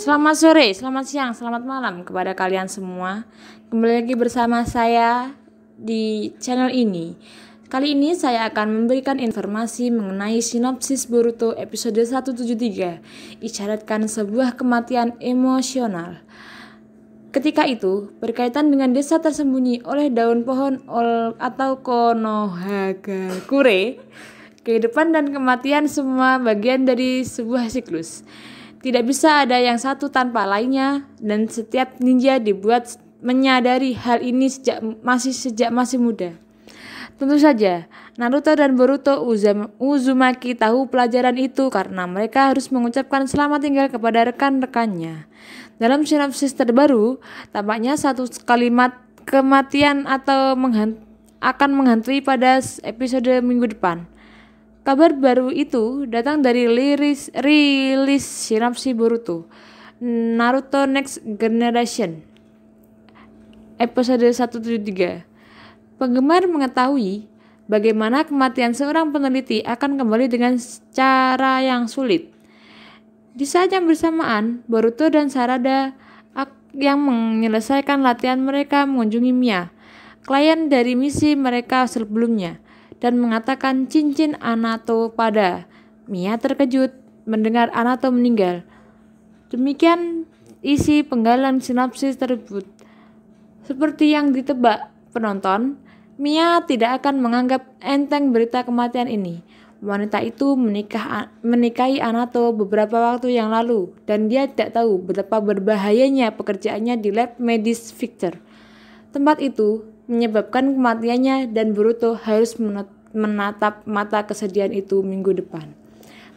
Selamat sore, selamat siang, selamat malam kepada kalian semua. Kembali lagi bersama saya di channel ini. Kali ini saya akan memberikan informasi mengenai sinopsis Boruto episode 173, isyaratkan sebuah kematian emosional. Ketika itu, berkaitan dengan desa tersembunyi oleh daun pohon ol atau Konohagakure, kehidupan dan kematian semua bagian dari sebuah siklus. Tidak bisa ada yang satu tanpa lainnya dan setiap ninja dibuat menyadari hal ini sejak masih sejak masih muda. Tentu saja, Naruto dan Boruto Uzumaki tahu pelajaran itu karena mereka harus mengucapkan selamat tinggal kepada rekan-rekannya. Dalam sinopsis terbaru, tampaknya satu kalimat kematian atau menghant akan menghantui pada episode minggu depan. Kabar baru itu datang dari liris, rilis Shinramshi Boruto, Naruto Next Generation, episode 173. Penggemar mengetahui bagaimana kematian seorang peneliti akan kembali dengan cara yang sulit. Di saat yang bersamaan, Boruto dan Sarada yang menyelesaikan latihan mereka mengunjungi Mia, klien dari misi mereka sebelumnya dan mengatakan cincin Anato pada. Mia terkejut mendengar Anato meninggal. Demikian isi penggalan sinopsis tersebut. Seperti yang ditebak penonton, Mia tidak akan menganggap enteng berita kematian ini. Wanita itu menikah, menikahi Anato beberapa waktu yang lalu dan dia tidak tahu betapa berbahayanya pekerjaannya di lab medis Victor. Tempat itu menyebabkan kematiannya dan Boruto harus menatap mata kesedihan itu minggu depan.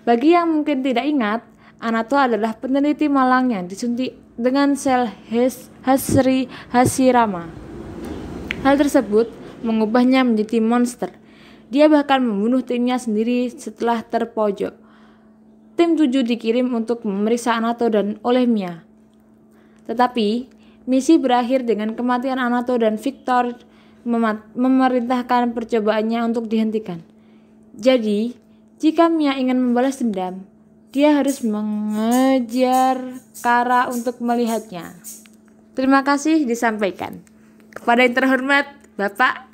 Bagi yang mungkin tidak ingat, Anato adalah peneliti malang yang disuntik dengan sel Hasri Hashirama. Hal tersebut mengubahnya menjadi monster. Dia bahkan membunuh timnya sendiri setelah terpojok. Tim 7 dikirim untuk memeriksa Anato dan oleh Mia. Tetapi, Misi berakhir dengan kematian Anato dan Victor memerintahkan percobaannya untuk dihentikan. Jadi, jika Mia ingin membalas dendam, dia harus mengejar Kara untuk melihatnya. Terima kasih disampaikan. Kepada yang terhormat, Bapak